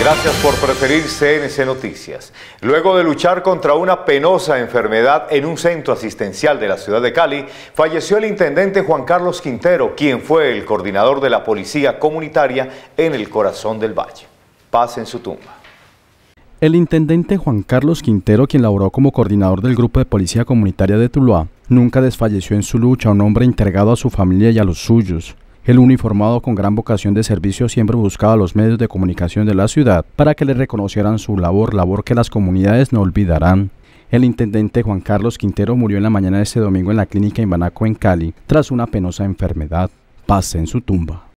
Gracias por preferir CNC Noticias. Luego de luchar contra una penosa enfermedad en un centro asistencial de la ciudad de Cali, falleció el intendente Juan Carlos Quintero, quien fue el coordinador de la policía comunitaria en el corazón del valle. Paz en su tumba. El intendente Juan Carlos Quintero, quien laboró como coordinador del grupo de policía comunitaria de Tuluá, nunca desfalleció en su lucha, un hombre entregado a su familia y a los suyos. El uniformado con gran vocación de servicio siempre buscaba los medios de comunicación de la ciudad para que le reconocieran su labor, labor que las comunidades no olvidarán. El intendente Juan Carlos Quintero murió en la mañana de este domingo en la clínica Imbanaco en Cali tras una penosa enfermedad. Pase en su tumba.